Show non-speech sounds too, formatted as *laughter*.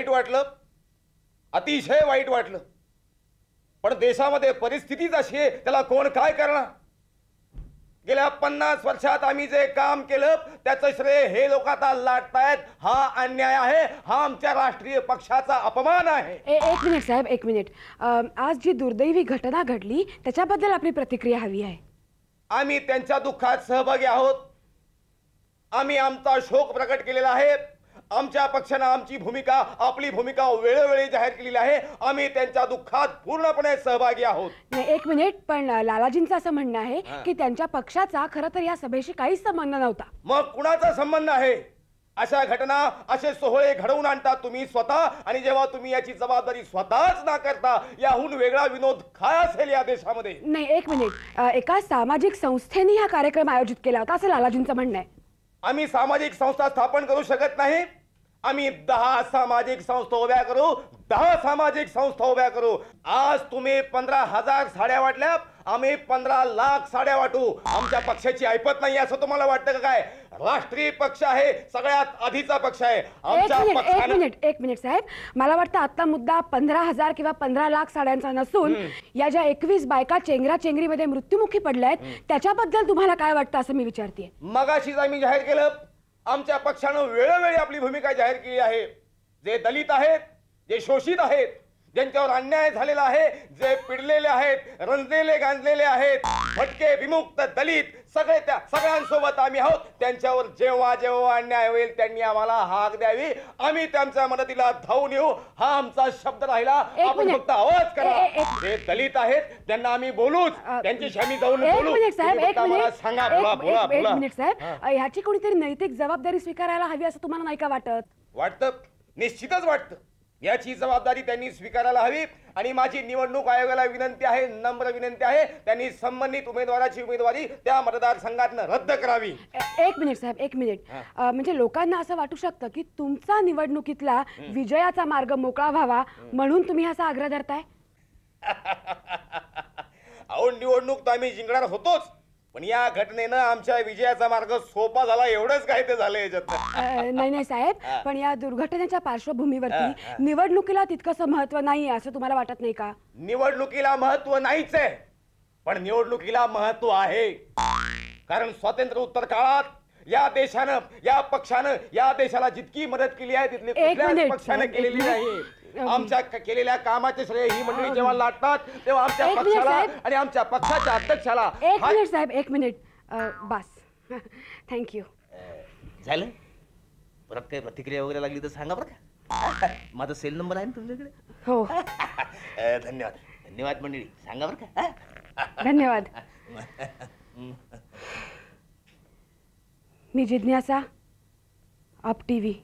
वाईट वाटलं अतिशय वाईट वाटलं पण देशामध्ये परिस्थितीच अशी आहे त्याला कोण काय करणार गेल्या पन्नास वर्षात आम्ही जे काम केलं त्याचं श्रेय हे लोक आता लाटतायत हा अन्याय आहे हा आमच्या राष्ट्रीय पक्षाचा अपमान आहे एक मिनिट साहेब एक मिनिट आज जी दुर्दैवी घटना घडली त्याच्याबद्दल आपली प्रतिक्रिया हवी आहे आम्ही त्यांच्या दुःखात सहभागी आहोत आम्ही आमचा शोक प्रकट केलेला आहे आमच्या पक्षानं आमची भूमिका आपली भूमिका वेळोवेळी जाहीर केलेली आहे आम्ही त्यांच्या दुःखात पूर्णपणे सहभागी आहोत एक मिनिट पण लालाजींचं असं म्हणणं आहे की त्यांच्या पक्षाचा खरं तर या सभेशी काहीच संबंध नव्हता मग कुणाचा संबंध आहे अशा घटना असे सोहळे घडवून आणता तुम्ही स्वतः आणि जेव्हा तुम्ही याची जबाबदारी स्वतःच ना करता याहून वेगळा विनोद काय असेल या देशामध्ये नाही एक मिनिट एका सामाजिक संस्थेने हा कार्यक्रम आयोजित केला होता असं लालाजींचं म्हणणं आहे आम्ही सामाजिक संस्था स्थापन करू शकत नाही आम्ही दहा सामाजिक संस्था उभ्या करू दहा सामाजिक संस्था उभ्या करू आज तुम्ही पंधरा हजार साड्या वाटल्या आम्ही पंधरा लाख साड्या वाटू आमच्या पक्षाची ऐपत नाही असं तुम्हाला वाटतं का काय राष्ट्रीय पक्ष आहे सगळ्यात आधीचा पक्ष आहे आमच्या एक एक मिनिट एक मिनिट साहेब मला वाटतं आता मुद्दा पंधरा हजार किंवा पंधरा लाख साड्यांचा नसून या ज्या एकवीस बायका चेंगरा चेंगरीमध्ये मृत्युमुखी पडल्या आहेत त्याच्याबद्दल तुम्हाला काय वाटतं असं मी विचारते मगाशीच आम्ही जाहीर केलं आमच्या पक्षानं वेळोवेळी आपली भूमिका जाहीर केली आहे जे दलित आहेत जे शोषित आहेत ज्यांच्यावर अन्याय झालेला आहे जे पिडलेले आहेत रंजलेले गांजलेले आहेत भटके विमुक्त दलित सगळे त्या सगळ्यांसोबत आम्ही आहोत त्यांच्यावर जेव्हा जेव्हा अन्याय होईल त्यांनी आम्हाला हाक द्यावी आम्ही त्यांच्या मदतीला धावून येऊ हा आमचा शब्द राहिला आपण फक्त आवाज करा हे दलित आहेत त्यांना आम्ही बोलूच त्यांची आम्ही जाऊन बोलू सांगा बोला बोला बोला साहेब ह्याची कोणीतरी नैतिक जबाबदारी स्वीकारायला हवी असं तुम्हाला नाही का वाटत वाटतं निश्चितच वाटतं याची जबाबदारी त्यांनी स्वीकारायला हवी आणि माझी निवडणूक आयोगाला विनंती आहे नम्र विनंती आहे त्यांनी संबंधित उमेदवाराची उमेदवारी त्या मतदारसंघातनं रद्द करावी एक मिनिट साहेब एक मिनिट म्हणजे लोकांना असं वाटू शकतं की तुमचा निवडणुकीतला विजयाचा मार्ग मोकळा व्हावा म्हणून तुम्ही असा आग्रह धरताय *laughs* अहो निवडणूक तर आम्ही जिंकणार होतोच पण या घटनेनं आमच्या विजयाचा मार्ग सोपा झाला एवढंच काय ते झालं याच्यात नाही नाही साहेब पण या दुर्घटनेच्या पार्श्वभूमीवरती निवडणुकीला तितकंसं महत्व नाही असं तुम्हाला वाटत नाही का निवडणुकीला महत्व नाहीच आहे पण निवडणुकीला महत्व आहे कारण स्वातंत्र्य उत्तर काळात या देशानं या पक्षानं या देशाला जितकी मदत केली आहे तिथली पक्षानं केलेली नाही आमच्या केलेल्या कामाचे श्रेय ही मंडळी जेव्हा लाटतात तेव्हा आमच्या पक्षाला आणि आमच्या पक्षाच्या अध्यक्षाला एक मिनिट साहेब एक मिनिट बस थँक्यू *laughs* झालं परत काही प्रतिक्रिया वगैरे लागली तर सांगा बरं का *laughs* माझा सेल नंबर आहे ना तुमच्याकडे हो *laughs* धन्यवाद धन्यवाद मंडळी सांगा बरं का धन्यवाद मी जिज्ञासा आप टी व्ही